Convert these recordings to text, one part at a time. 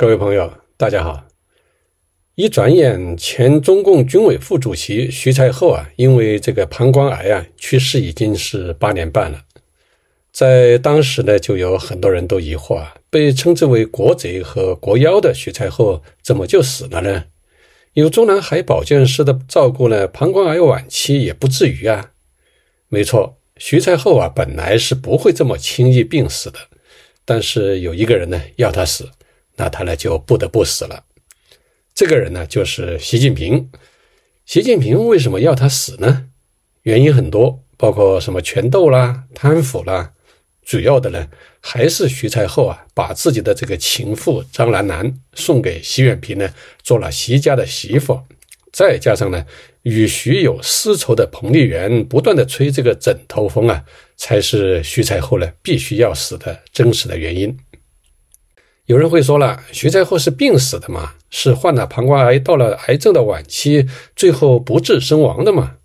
各位朋友，大家好。一转眼，前中共军委副主席徐才厚啊，因为这个膀胱癌啊，去世已经是八年半了。在当时呢，就有很多人都疑惑啊，被称之为“国贼”和“国妖”的徐才厚，怎么就死了呢？有中南海保健师的照顾呢，膀胱癌晚期也不至于啊。没错，徐才厚啊，本来是不会这么轻易病死的。但是有一个人呢，要他死。那他呢就不得不死了。这个人呢就是习近平。习近平为什么要他死呢？原因很多，包括什么权斗啦、贪腐啦。主要的呢还是徐才厚啊，把自己的这个情妇张兰兰送给习远平呢，做了习家的媳妇。再加上呢，与徐有私仇的彭丽媛不断的吹这个枕头风啊，才是徐才厚呢必须要死的真实的原因。有人会说了，徐才厚是病死的嘛？是患了膀胱癌，到了癌症的晚期，最后不治身亡的嘛？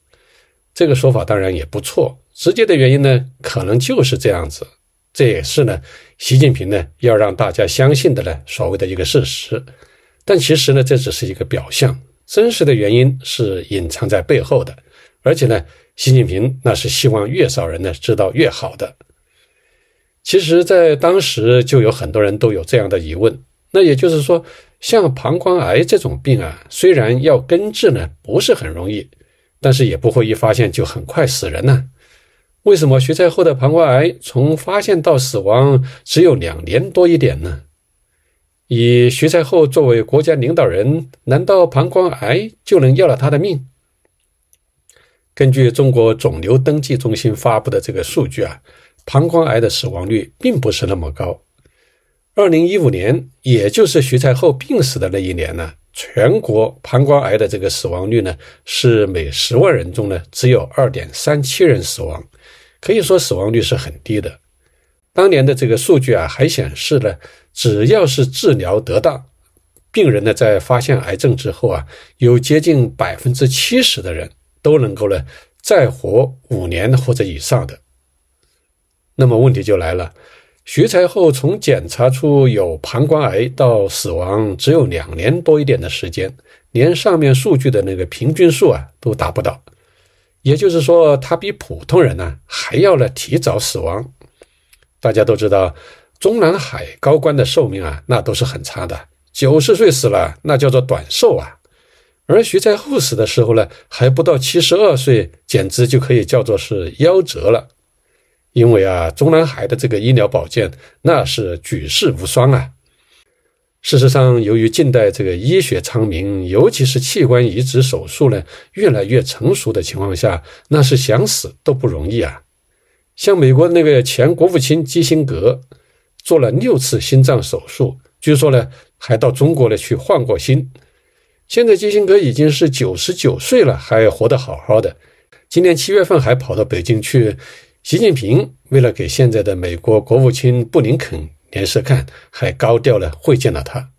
这个说法当然也不错。直接的原因呢，可能就是这样子。这也是呢，习近平呢要让大家相信的呢，所谓的一个事实。但其实呢，这只是一个表象，真实的原因是隐藏在背后的。而且呢，习近平那是希望越少人呢知道越好的。其实，在当时就有很多人都有这样的疑问。那也就是说，像膀胱癌这种病啊，虽然要根治呢不是很容易，但是也不会一发现就很快死人呢。为什么徐才厚的膀胱癌从发现到死亡只有两年多一点呢？以徐才厚作为国家领导人，难道膀胱癌就能要了他的命？根据中国肿瘤登记中心发布的这个数据啊。膀胱癌的死亡率并不是那么高。二零一五年，也就是徐才厚病死的那一年呢，全国膀胱癌的这个死亡率呢是每十万人中呢只有二点三七人死亡，可以说死亡率是很低的。当年的这个数据啊还显示呢，只要是治疗得当，病人呢在发现癌症之后啊，有接近百分之七十的人都能够呢再活五年或者以上的。那么问题就来了，徐才厚从检查出有膀胱癌到死亡只有两年多一点的时间，连上面数据的那个平均数啊都达不到。也就是说，他比普通人呢还要呢提早死亡。大家都知道，中南海高官的寿命啊，那都是很差的，九十岁死了那叫做短寿啊。而徐才厚死的时候呢，还不到七十二岁，简直就可以叫做是夭折了。因为啊，中南海的这个医疗保健那是举世无双啊。事实上，由于近代这个医学昌明，尤其是器官移植手术呢越来越成熟的情况下，那是想死都不容易啊。像美国那个前国务卿基辛格，做了六次心脏手术，据说呢还到中国呢去换过心。现在基辛格已经是九十九岁了，还活得好好的。今年七月份还跑到北京去。习近平为了给现在的美国国务卿布林肯脸色看，还高调了会见了他。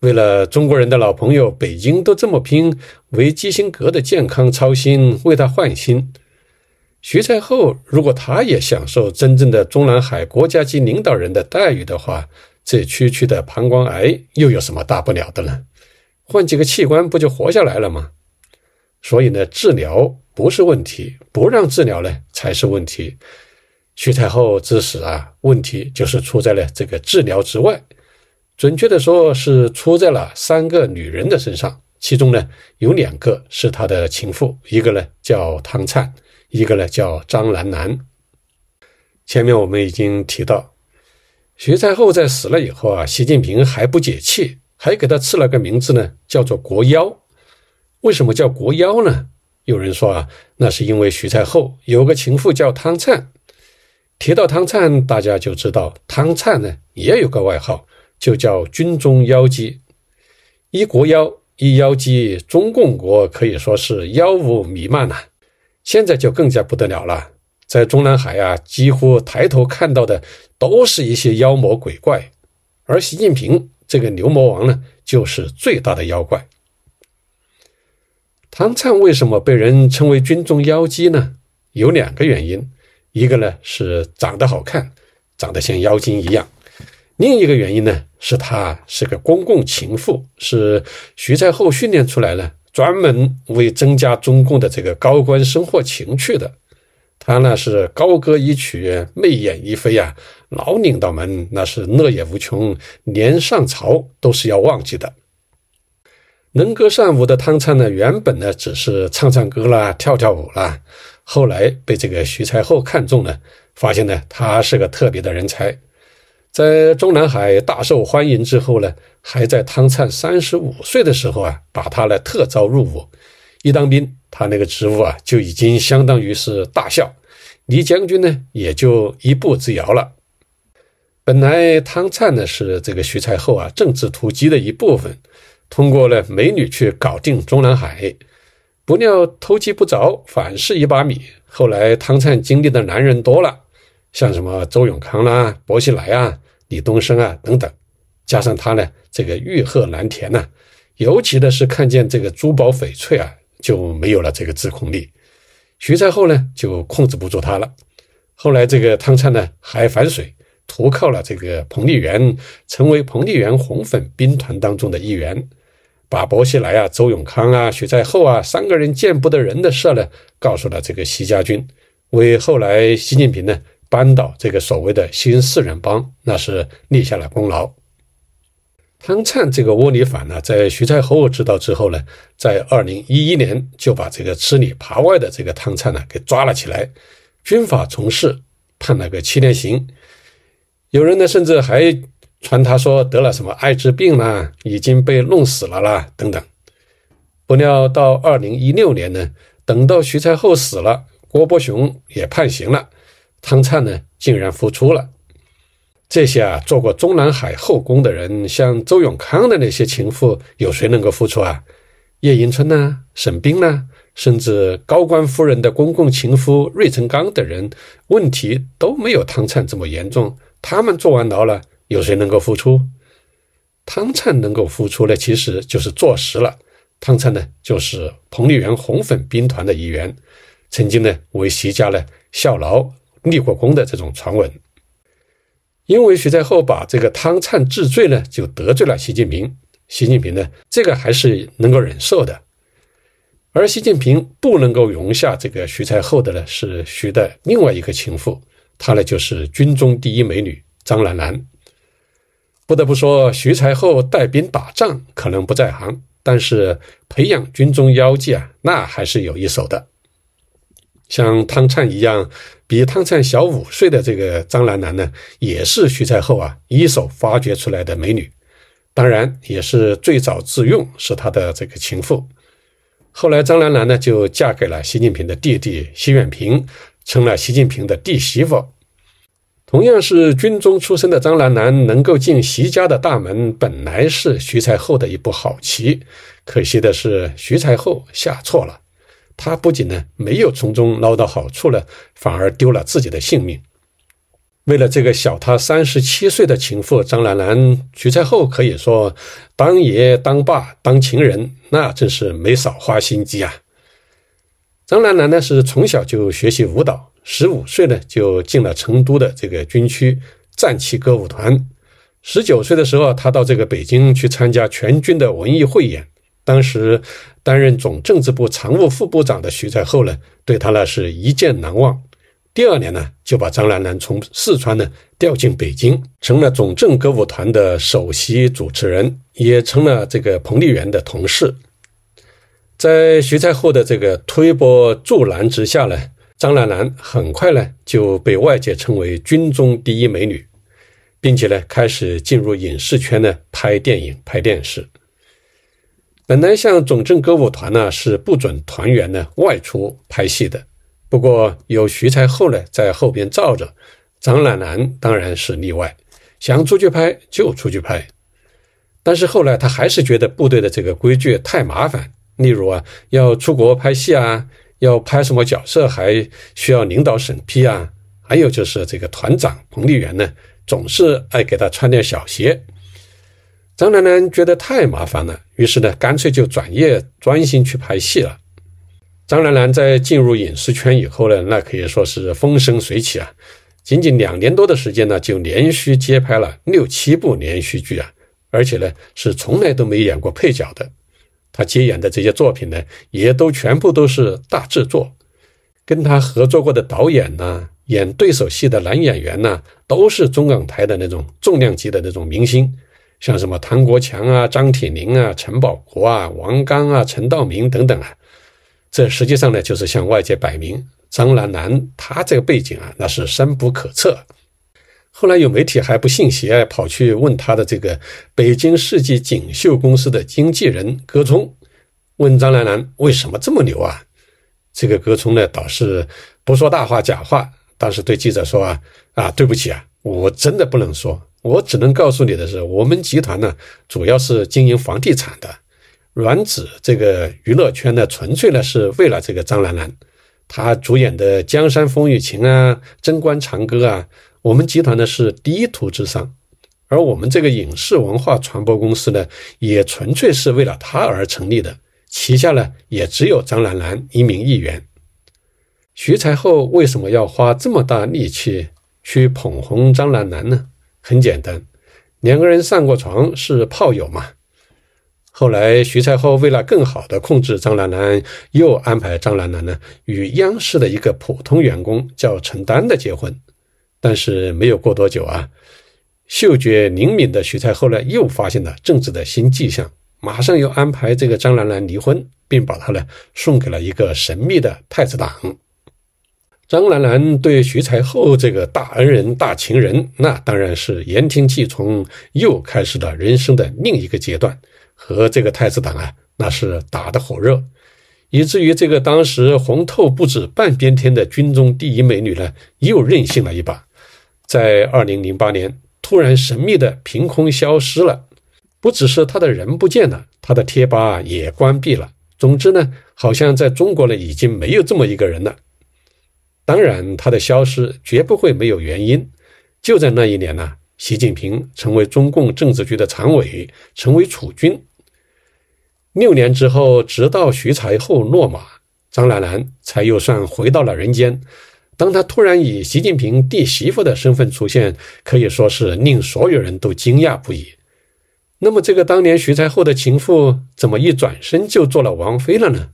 为了中国人的老朋友，北京都这么拼，为基辛格的健康操心，为他换心。徐才厚如果他也享受真正的中南海国家级领导人的待遇的话，这区区的膀胱癌又有什么大不了的呢？换几个器官不就活下来了吗？所以呢，治疗。不是问题，不让治疗呢才是问题。徐太后之死啊，问题就是出在了这个治疗之外，准确的说是出在了三个女人的身上，其中呢有两个是他的情妇，一个呢叫汤灿，一个呢叫张兰兰。前面我们已经提到，徐太后在死了以后啊，习近平还不解气，还给他赐了个名字呢，叫做国妖。为什么叫国妖呢？有人说啊，那是因为徐太后有个情妇叫汤灿。提到汤灿，大家就知道汤灿呢也有个外号，就叫“军中妖姬”。一国妖，一妖姬，中共国可以说是妖雾弥漫了。现在就更加不得了了，在中南海啊，几乎抬头看到的都是一些妖魔鬼怪。而习近平这个牛魔王呢，就是最大的妖怪。唐灿为什么被人称为军中妖姬呢？有两个原因，一个呢是长得好看，长得像妖精一样；另一个原因呢是他是个公共情妇，是徐才厚训练出来的，专门为增加中共的这个高官生活情趣的。他呢是高歌一曲，媚眼一飞呀，老领导们那是乐也无穷，连上朝都是要忘记的。能歌善舞的汤灿呢，原本呢只是唱唱歌啦、跳跳舞啦，后来被这个徐才厚看中了，发现呢他是个特别的人才，在中南海大受欢迎之后呢，还在汤灿三十五岁的时候啊，把他呢特招入伍，一当兵，他那个职务啊就已经相当于是大校，离将军呢也就一步之遥了。本来汤灿呢是这个徐才厚啊政治突击的一部分。通过呢美女去搞定中南海，不料偷鸡不着反是一把米。后来汤灿经历的男人多了，像什么周永康啦、薄熙来啊、李东升啊等等，加上他呢这个欲壑难填呐，尤其的是看见这个珠宝翡翠啊就没有了这个自控力。徐才厚呢就控制不住他了。后来这个汤灿呢还反水，投靠了这个彭丽媛，成为彭丽媛红粉兵团当中的一员。把薄熙来啊、周永康啊、徐才厚啊三个人见不得人的事儿呢，告诉了这个习家军，为后来习近平呢扳倒这个所谓的新四人帮，那是立下了功劳。汤灿这个窝里反呢，在徐才厚知道之后呢，在二零一一年就把这个吃里扒外的这个汤灿呢给抓了起来，军法从事判了个七年刑，有人呢甚至还。传他说得了什么艾滋病啦，已经被弄死了啦，等等。不料到二零一六年呢，等到徐才厚死了，郭伯雄也判刑了，汤灿呢竟然复出了。这些啊，做过中南海后宫的人，像周永康的那些情妇，有谁能够复出啊？叶迎春呢？沈冰呢？甚至高官夫人的公共情夫芮成钢等人，问题都没有汤灿这么严重。他们坐完牢了。有谁能够复出？汤灿能够复出呢？其实就是坐实了汤灿呢，就是彭丽媛红粉兵团的一员，曾经呢为徐家呢效劳立过功的这种传闻。因为徐才厚把这个汤灿治罪呢，就得罪了习近平。习近平呢，这个还是能够忍受的，而习近平不能够容下这个徐才厚的呢，是徐的另外一个情妇，她呢就是军中第一美女张兰兰。不得不说，徐才厚带兵打仗可能不在行，但是培养军中妖姬啊，那还是有一手的。像汤灿一样，比汤灿小五岁的这个张兰兰呢，也是徐才厚啊一手发掘出来的美女，当然也是最早自用，是他的这个情妇。后来，张兰兰呢就嫁给了习近平的弟弟习远平，成了习近平的弟媳妇。同样是军中出身的张兰兰，能够进徐家的大门，本来是徐才厚的一步好棋。可惜的是，徐才厚下错了，他不仅呢没有从中捞到好处了，反而丢了自己的性命。为了这个小他三十七岁的情妇张兰兰，徐才厚可以说当爷当爸当情人，那真是没少花心机啊。张兰兰呢是从小就学习舞蹈。十五岁呢，就进了成都的这个军区战旗歌舞团。十九岁的时候，他到这个北京去参加全军的文艺汇演。当时担任总政治部常务副部长的徐才厚呢，对他呢是一见难忘。第二年呢，就把张兰兰从四川呢调进北京，成了总政歌舞团的首席主持人，也成了这个彭丽媛的同事。在徐才厚的这个推波助澜之下呢。张兰兰很快呢就被外界称为“军中第一美女”，并且呢开始进入影视圈呢拍电影、拍电视。本来像总政歌舞团呢是不准团员呢外出拍戏的，不过有徐才厚呢在后边罩着，张兰兰当然是例外，想出去拍就出去拍。但是后来他还是觉得部队的这个规矩太麻烦，例如啊要出国拍戏啊。要拍什么角色还需要领导审批啊？还有就是这个团长彭丽媛呢，总是爱给他穿点小鞋。张兰兰觉得太麻烦了，于是呢，干脆就转业，专心去拍戏了。张兰兰在进入影视圈以后呢，那可以说是风生水起啊！仅仅两年多的时间呢，就连续接拍了六七部连续剧啊，而且呢，是从来都没演过配角的。他接演的这些作品呢，也都全部都是大制作。跟他合作过的导演呢，演对手戏的男演员呢，都是中港台的那种重量级的那种明星，像什么唐国强啊、张铁林啊、陈宝国啊、王刚啊、陈道明等等啊。这实际上呢，就是向外界摆明，张兰兰她这个背景啊，那是深不可测。后来有媒体还不信邪，跑去问他的这个北京世纪锦绣公司的经纪人戈聪，问张兰兰为什么这么牛啊？这个戈聪呢倒是不说大话假话，当时对记者说啊啊对不起啊，我真的不能说，我只能告诉你的是，我们集团呢主要是经营房地产的，阮子这个娱乐圈呢纯粹呢是为了这个张兰兰，她主演的《江山风雨情》啊，《贞观长歌》啊。我们集团呢是第一土之商，而我们这个影视文化传播公司呢，也纯粹是为了他而成立的。旗下呢也只有张兰兰一名艺员。徐才厚为什么要花这么大力气去捧红张兰兰呢？很简单，两个人上过床是炮友嘛。后来徐才厚为了更好的控制张兰兰，又安排张兰兰呢与央视的一个普通员工叫陈丹的结婚。但是没有过多久啊，嗅觉灵敏的徐才后呢，又发现了政治的新迹象，马上又安排这个张兰兰离婚，并把她呢送给了一个神秘的太子党。张兰兰对徐才厚这个大恩人大情人，那当然是言听计从，又开始了人生的另一个阶段，和这个太子党啊，那是打得火热，以至于这个当时红透不止半边天的军中第一美女呢，又任性了一把。在二零零八年，突然神秘的凭空消失了。不只是他的人不见了，他的贴吧也关闭了。总之呢，好像在中国呢，已经没有这么一个人了。当然，他的消失绝不会没有原因。就在那一年呢，习近平成为中共政治局的常委，成为储君。六年之后，直到徐才厚落马，张兰兰才又算回到了人间。当他突然以习近平弟媳妇的身份出现，可以说是令所有人都惊讶不已。那么，这个当年徐才厚的情妇，怎么一转身就做了王妃了呢？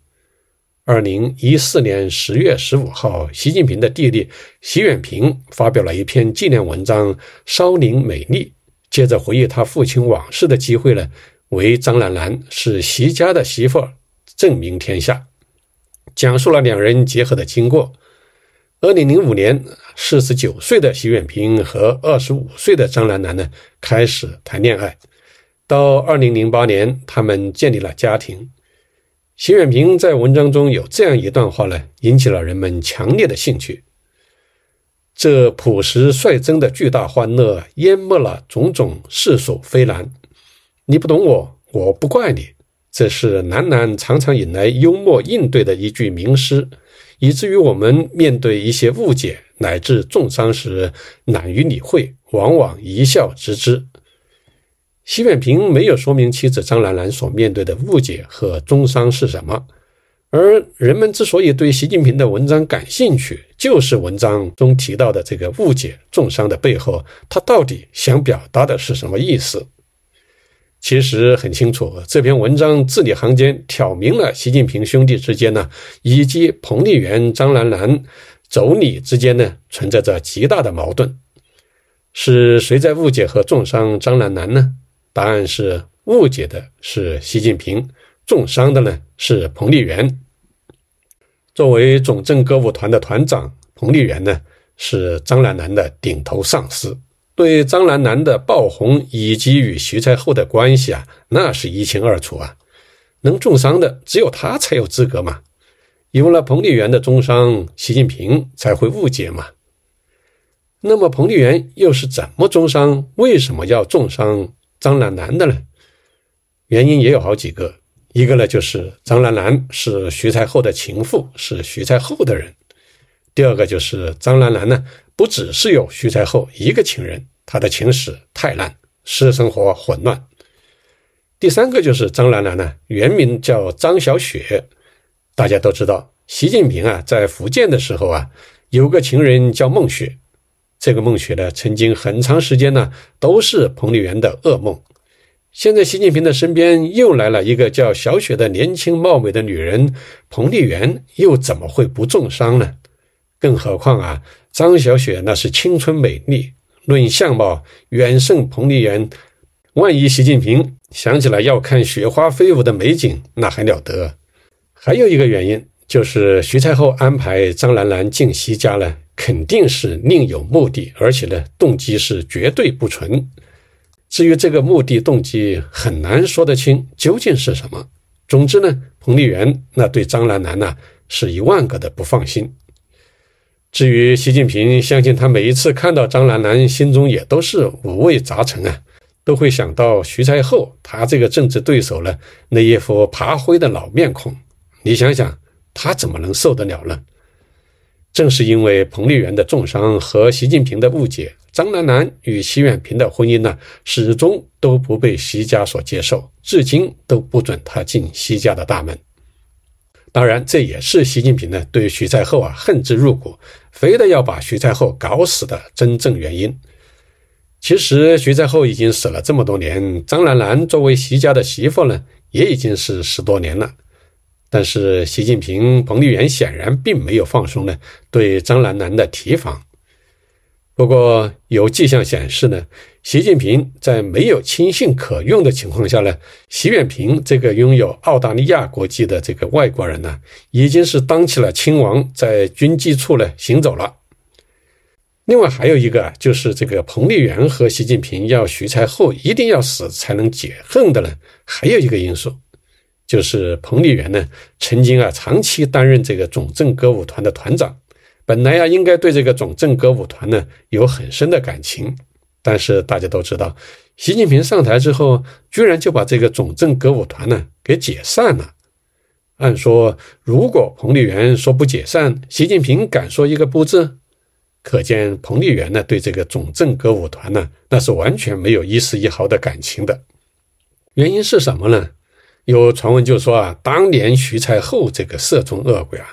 二零一四年十月十五号，习近平的弟弟习远平发表了一篇纪念文章《少林美丽》，借着回忆他父亲往事的机会呢，为张兰兰是习家的媳妇儿证明天下，讲述了两人结合的经过。二零零五年，四十九岁的习远平和二十五岁的张楠楠呢开始谈恋爱，到二零零八年，他们建立了家庭。习远平在文章中有这样一段话呢，引起了人们强烈的兴趣。这朴实率真的巨大欢乐，淹没了种种世俗非难。你不懂我，我不怪你。这是楠楠常常引来幽默应对的一句名诗。以至于我们面对一些误解乃至重伤时，懒于理会，往往一笑置之。习近平没有说明妻子张兰兰所面对的误解和重伤是什么，而人们之所以对习近平的文章感兴趣，就是文章中提到的这个误解、重伤的背后，他到底想表达的是什么意思？其实很清楚，这篇文章字里行间挑明了习近平兄弟之间呢，以及彭丽媛、张兰兰妯娌之间呢，存在着极大的矛盾。是谁在误解和重伤张兰兰呢？答案是误解的是习近平，重伤的呢是彭丽媛。作为总政歌舞团的团长，彭丽媛呢是张兰兰的顶头上司。对张兰兰的爆红以及与徐才厚的关系啊，那是一清二楚啊。能中伤的只有他才有资格嘛。有了彭丽媛的中伤，习近平才会误解嘛。那么彭丽媛又是怎么中伤、为什么要中伤张兰兰的呢？原因也有好几个。一个呢，就是张兰兰是徐才厚的情妇，是徐才厚的人。第二个就是张兰兰呢。不只是有徐才厚一个情人，他的情史太烂，私生活混乱。第三个就是张兰兰呢，原名叫张小雪，大家都知道，习近平啊在福建的时候啊，有个情人叫孟雪，这个孟雪呢，曾经很长时间呢都是彭丽媛的噩梦。现在习近平的身边又来了一个叫小雪的年轻貌美的女人，彭丽媛又怎么会不重伤呢？更何况啊，张小雪那是青春美丽，论相貌远胜彭丽媛。万一习近平想起来要看雪花飞舞的美景，那还了得？还有一个原因就是徐太后安排张兰兰进习家呢，肯定是另有目的，而且呢，动机是绝对不纯。至于这个目的动机，很难说得清究竟是什么。总之呢，彭丽媛那对张兰兰呢，是一万个的不放心。至于习近平，相信他每一次看到张兰兰，心中也都是五味杂陈啊，都会想到徐才厚，他这个政治对手呢，那一副爬灰的老面孔。你想想，他怎么能受得了呢？正是因为彭丽媛的重伤和习近平的误解，张兰兰与习近平的婚姻呢，始终都不被习家所接受，至今都不准他进习家的大门。当然，这也是习近平呢对徐才厚啊恨之入骨，非得要把徐才厚搞死的真正原因。其实徐才厚已经死了这么多年，张兰兰作为徐家的媳妇呢，也已经是十多年了。但是习近平、彭丽媛显然并没有放松呢对张兰兰的提防。不过有迹象显示呢。习近平在没有亲信可用的情况下呢，习远平这个拥有澳大利亚国籍的这个外国人呢，已经是当起了亲王，在军机处呢行走了。另外还有一个就是这个彭丽媛和习近平要徐才厚一定要死才能解恨的呢，还有一个因素就是彭丽媛呢曾经啊长期担任这个总政歌舞团的团长，本来呀应该对这个总政歌舞团呢有很深的感情。但是大家都知道，习近平上台之后，居然就把这个总政歌舞团呢给解散了。按说，如果彭丽媛说不解散，习近平敢说一个不字？可见彭丽媛呢对这个总政歌舞团呢，那是完全没有一丝一毫的感情的。原因是什么呢？有传闻就说啊，当年徐才厚这个色中恶鬼啊，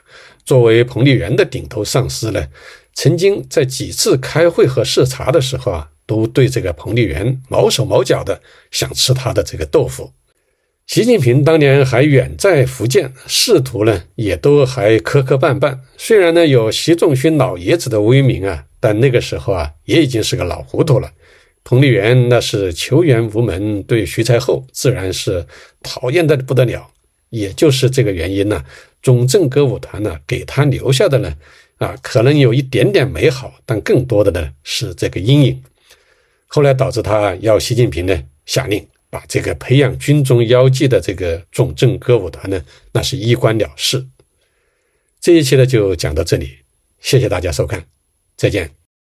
作为彭丽媛的顶头上司呢。曾经在几次开会和视察的时候啊，都对这个彭丽媛毛手毛脚的，想吃他的这个豆腐。习近平当年还远在福建，仕途呢也都还磕磕绊绊。虽然呢有习仲勋老爷子的威名啊，但那个时候啊也已经是个老糊涂了。彭丽媛那是求援无门，对徐才厚自然是讨厌的不得了。也就是这个原因呢，总政歌舞团呢给他留下的呢。啊，可能有一点点美好，但更多的呢是这个阴影。后来导致他要习近平呢下令把这个培养军中妖姬的这个总政歌舞团呢，那是一关了事。这一期呢就讲到这里，谢谢大家收看，再见。